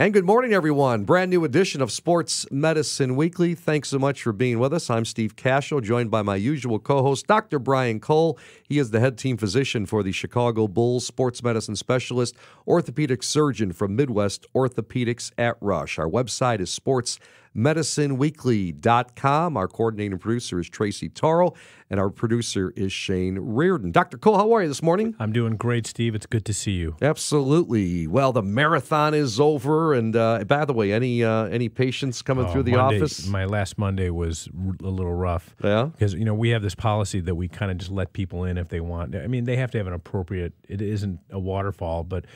And good morning, everyone. Brand new edition of Sports Medicine Weekly. Thanks so much for being with us. I'm Steve Cashel, joined by my usual co host, Dr. Brian Cole. He is the head team physician for the Chicago Bulls, sports medicine specialist, orthopedic surgeon from Midwest Orthopedics at Rush. Our website is sports medicineweekly.com. Our coordinating producer is Tracy Tarl, and our producer is Shane Reardon. Dr. Cole, how are you this morning? I'm doing great, Steve. It's good to see you. Absolutely. Well, the marathon is over, and uh, by the way, any uh, any patients coming oh, through the Monday, office? My last Monday was a little rough. Yeah, because you know we have this policy that we kind of just let people in if they want. I mean, they have to have an appropriate. It isn't a waterfall, but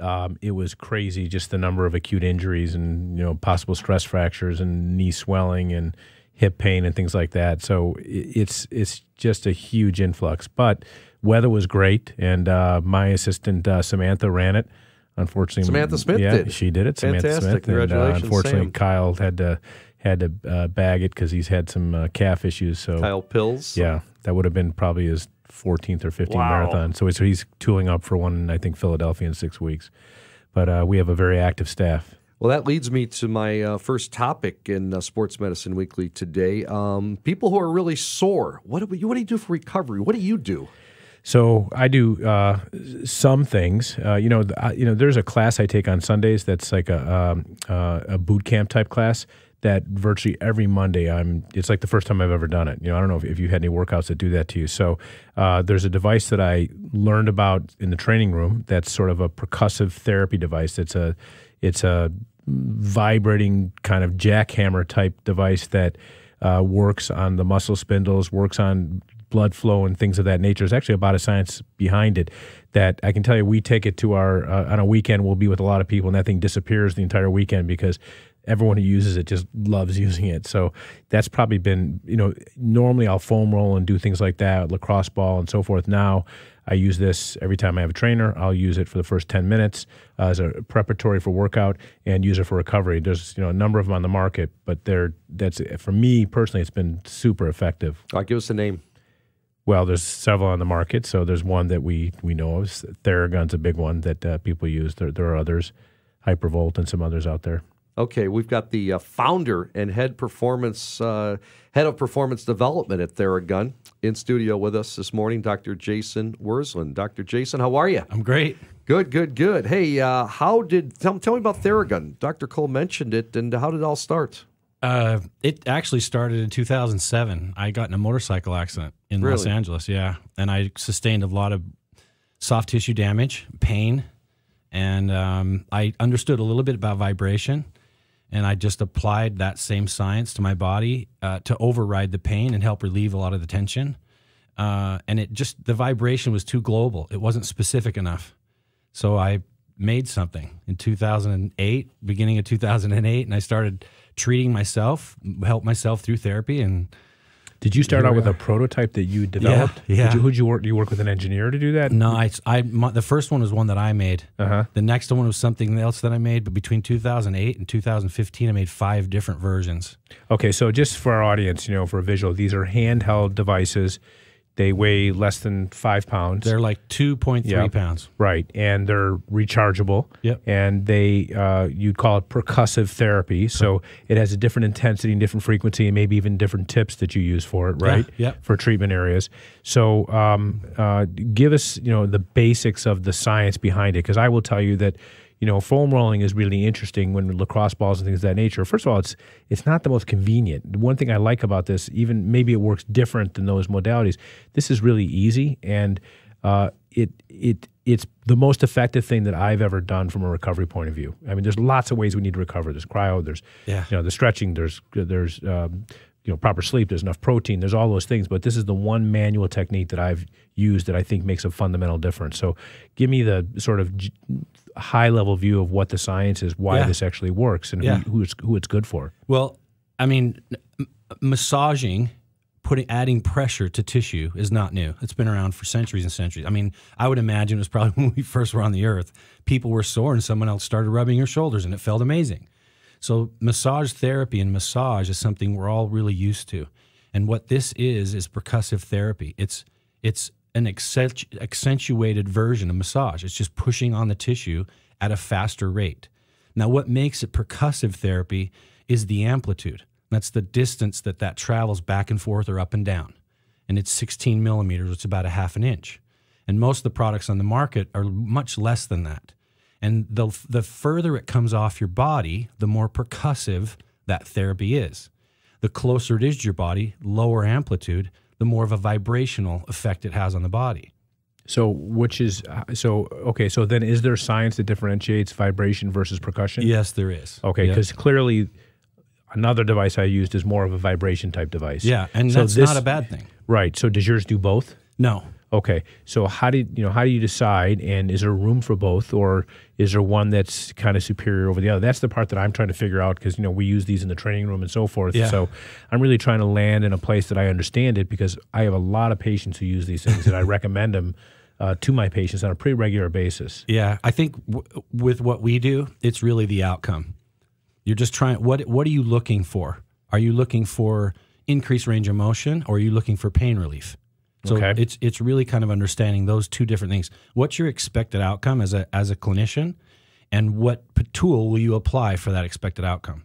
um, it was crazy just the number of acute injuries and you know possible stress fractures and knee swelling and hip pain and things like that. So it's it's just a huge influx. But weather was great, and uh, my assistant uh, Samantha ran it. Unfortunately, Samantha Smith yeah, did. She did it. Fantastic. Samantha Smith. Congratulations, and, uh, unfortunately, Kyle had to had to uh, bag it because he's had some uh, calf issues. So Kyle Pills. Yeah, that would have been probably his 14th or 15th wow. marathon. So, so he's tooling up for one, I think, Philadelphia in six weeks. But uh, we have a very active staff. Well, that leads me to my uh, first topic in uh, Sports Medicine Weekly today. Um, people who are really sore. What do, you, what do you do for recovery? What do you do? So I do uh, some things. Uh, you know, you know, there's a class I take on Sundays that's like a um, uh, a boot camp type class that virtually every Monday I'm it's like the first time I've ever done it. You know, I don't know if, if you had any workouts that do that to you. So uh, there's a device that I learned about in the training room that's sort of a percussive therapy device. It's a it's a vibrating kind of jackhammer type device that uh, works on the muscle spindles, works on blood flow and things of that nature. There's actually a lot of science behind it that I can tell you we take it to our, uh, on a weekend, we'll be with a lot of people and that thing disappears the entire weekend because everyone who uses it just loves using it. So that's probably been, you know, normally I'll foam roll and do things like that, lacrosse ball and so forth. Now I use this every time I have a trainer. I'll use it for the first 10 minutes uh, as a preparatory for workout and use it for recovery. There's, you know, a number of them on the market, but they're, that's, for me personally, it's been super effective. All right, give us a name. Well, there's several on the market. So there's one that we, we know of. Theragun's a big one that uh, people use. There, there are others, Hypervolt and some others out there. Okay, we've got the uh, founder and head performance uh, head of performance development at Theragun in studio with us this morning, Dr. Jason Wurzlin. Dr. Jason, how are you? I'm great. Good, good, good. Hey, uh, how did tell, tell, me about Theragun? Dr. Cole mentioned it, and how did it all start? Uh, it actually started in 2007. I got in a motorcycle accident in really? Los Angeles, yeah, and I sustained a lot of soft tissue damage, pain, and um, I understood a little bit about vibration and I just applied that same science to my body uh, to override the pain and help relieve a lot of the tension. Uh, and it just the vibration was too global; it wasn't specific enough. So I made something in 2008, beginning of 2008, and I started treating myself, helped myself through therapy, and did you start out with a prototype that you developed? Yeah. yeah. Did you, who'd you work? Do you work with an engineer to do that? No, I, I my, the first one was one that I made. Uh-huh. The next one was something else that I made. But between 2008 and 2015, I made five different versions. Okay, so just for our audience, you know, for a visual, these are handheld devices they weigh less than five pounds. They're like two point three yep. pounds, right? And they're rechargeable. Yep. And they, uh, you'd call it percussive therapy, so it has a different intensity and different frequency, and maybe even different tips that you use for it, right? Yeah. Yep. For treatment areas. So, um, uh, give us, you know, the basics of the science behind it, because I will tell you that you know, foam rolling is really interesting when lacrosse balls and things of that nature. First of all, it's it's not the most convenient. one thing I like about this, even maybe it works different than those modalities. This is really easy, and uh, it it it's the most effective thing that I've ever done from a recovery point of view. I mean, there's lots of ways we need to recover. There's cryo. There's yeah. you know the stretching. There's there's um, you know proper sleep there's enough protein there's all those things but this is the one manual technique that i've used that i think makes a fundamental difference so give me the sort of high level view of what the science is why yeah. this actually works and yeah. who, who, it's, who it's good for well i mean massaging putting adding pressure to tissue is not new. It's been around for centuries and centuries. I mean, I would imagine it was probably when we first were on the earth, people were sore and someone else started rubbing your shoulders and it felt amazing. So, massage therapy and massage is something we're all really used to. And what this is is percussive therapy. It's it's an accentuated version of massage. It's just pushing on the tissue at a faster rate. Now, what makes it percussive therapy is the amplitude. That's the distance that that travels back and forth or up and down. And it's 16 millimeters, It's about a half an inch. And most of the products on the market are much less than that. And the, the further it comes off your body, the more percussive that therapy is. The closer it is to your body, lower amplitude, the more of a vibrational effect it has on the body. So, which is uh, so okay? So then, is there science that differentiates vibration versus percussion? Yes, there is. Okay, because yep. clearly, another device I used is more of a vibration type device. Yeah, and so that's this, not a bad thing, right? So, does yours do both? No, Okay, so how do you, you know how do you decide, and is there room for both, or is there one that's kind of superior over the other? That's the part that I'm trying to figure out because you know we use these in the training room and so forth. Yeah. So I'm really trying to land in a place that I understand it because I have a lot of patients who use these things and I recommend them uh, to my patients on a pretty regular basis. Yeah, I think with what we do, it's really the outcome. You're just trying. What What are you looking for? Are you looking for increased range of motion, or are you looking for pain relief? So okay. it's it's really kind of understanding those two different things. What's your expected outcome as a as a clinician, and what tool will you apply for that expected outcome?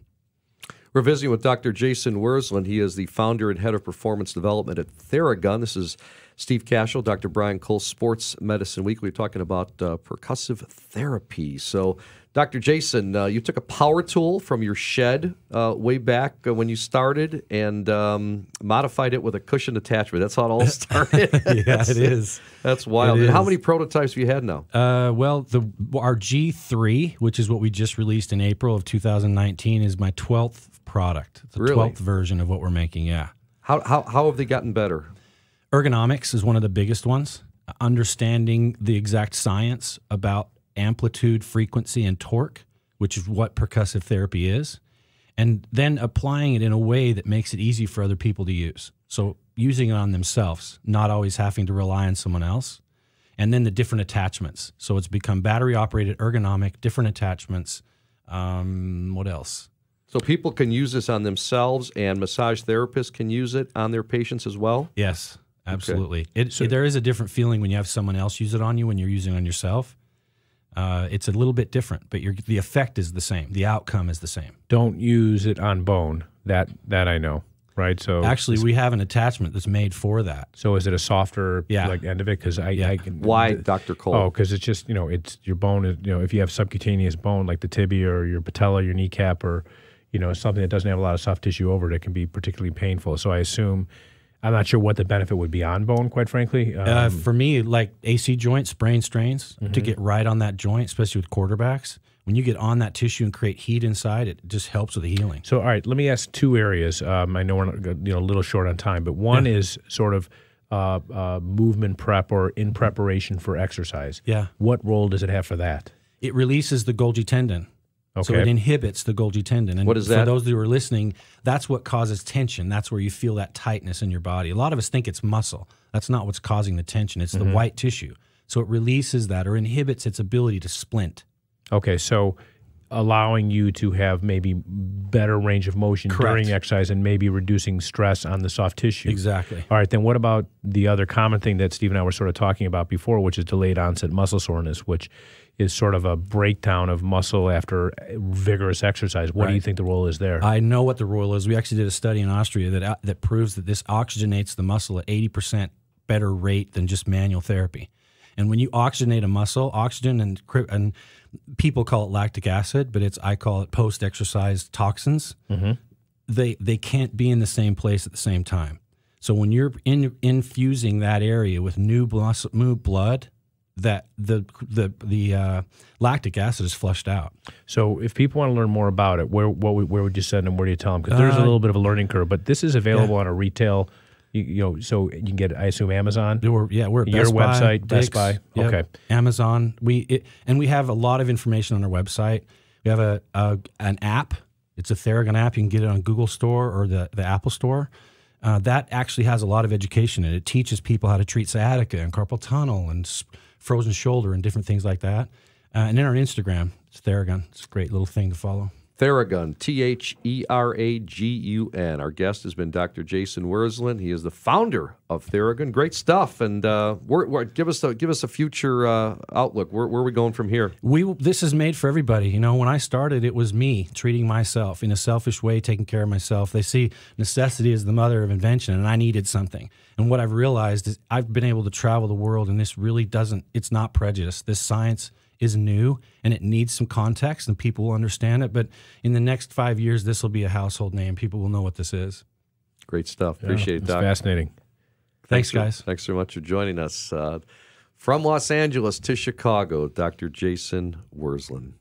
We're visiting with Dr. Jason Wurzland. He is the founder and head of performance development at Theragun. This is Steve Cashel, Dr. Brian Cole, Sports Medicine Week. We're talking about uh, percussive therapy. So Dr. Jason, uh, you took a power tool from your shed uh, way back uh, when you started and um, modified it with a cushion attachment. That's how it all started. yeah, it is. That's wild. Is. how many prototypes have you had now? Uh, well, the our G3, which is what we just released in April of 2019, is my 12th product, the really? 12th version of what we're making. Yeah. How, how, how have they gotten better? Ergonomics is one of the biggest ones. Understanding the exact science about amplitude, frequency, and torque, which is what percussive therapy is, and then applying it in a way that makes it easy for other people to use. So using it on themselves, not always having to rely on someone else. And then the different attachments. So it's become battery operated, ergonomic, different attachments. Um, what else? So people can use this on themselves, and massage therapists can use it on their patients as well. Yes, absolutely. Okay. It, so, there is a different feeling when you have someone else use it on you when you're using it on yourself. Uh, it's a little bit different, but the effect is the same. The outcome is the same. Don't use it on bone. That that I know, right? So actually, we have an attachment that's made for that. So is it a softer yeah. like end of it? Because I, yeah. I can, why Dr. Cole? Oh, because it's just you know it's your bone is you know if you have subcutaneous bone like the tibia or your patella, your kneecap, or you know something that doesn't have a lot of soft tissue over it, it can be particularly painful. So I assume I'm not sure what the benefit would be on bone, quite frankly. Uh, um, uh, for me, like AC joints, sprain strains mm-hmm. to get right on that joint, especially with quarterbacks. When you get on that tissue and create heat inside, it just helps with the healing. So, all right, let me ask two areas. Um, I know we're you know a little short on time, but one yeah. is sort of uh, uh, movement prep or in preparation for exercise. Yeah. What role does it have for that? It releases the Golgi tendon. Okay. So it inhibits the Golgi tendon. And what is that? For those who are listening, that's what causes tension. That's where you feel that tightness in your body. A lot of us think it's muscle. That's not what's causing the tension. It's mm -hmm. the mm-hmm. white tissue. So it releases that or inhibits its ability to splint. Okay, so allowing you to have maybe better range of motion Correct. during exercise and maybe reducing stress on the soft tissue. Exactly. All right, then what about the other common thing that Steve and I were sort of talking about before, which is delayed onset muscle soreness, which is sort of a breakdown of muscle after vigorous exercise. What right. do you think the role is there? I know what the role is. We actually did a study in Austria that uh, that proves that this oxygenates the muscle at 80% better rate than just manual therapy. And when you oxygenate a muscle, oxygen and and people call it lactic acid, but it's I call it post exercise toxins. Mm -hmm. They they can't be in the same place at the same time. So when you're in, infusing that area with new, blood, that the the the uh, lactic acid is flushed out. So, if people want to learn more about it, where what, where would you send them? Where do you tell them? Because there's uh, a little bit of a learning curve, but this is available yeah. on a retail you, you, know, so you can get, I assume, Amazon. We're, yeah, we're your Buy, website, Dick's, Best Buy. Yep. Okay, Amazon. We it, and we have a lot of information on our website. We have a, a, an app. It's a Theragun app. You can get it on Google Store or the the Apple Store. Uh, that actually has a lot of education and it. it teaches people how to treat sciatica and carpal tunnel and frozen shoulder and different things like that. Uh, and then on Instagram, it's Theragun. It's a great little thing to follow. Theragun, T H E R A G U N. Our guest has been Dr. Jason Werslin. He is the founder of Theragun. Great stuff. And uh, we're, we're, give us a, give us a future uh, outlook. Where, where, are we going from here? We this is made for everybody. You know, when I started, it was me treating myself in a selfish way, taking care of myself. They see necessity as the mother of invention, and I needed something. And what I've realized is I've been able to travel the world, and this really doesn't, it's not prejudice. This science is new and it needs some context, and people will understand it. But in the next five years, this will be a household name. People will know what this is. Great stuff. Yeah, Appreciate it, Fascinating. Thanks, thanks guys. thanks so much for joining us. Uh, from Los Angeles to Chicago, Dr. Jason Worslin.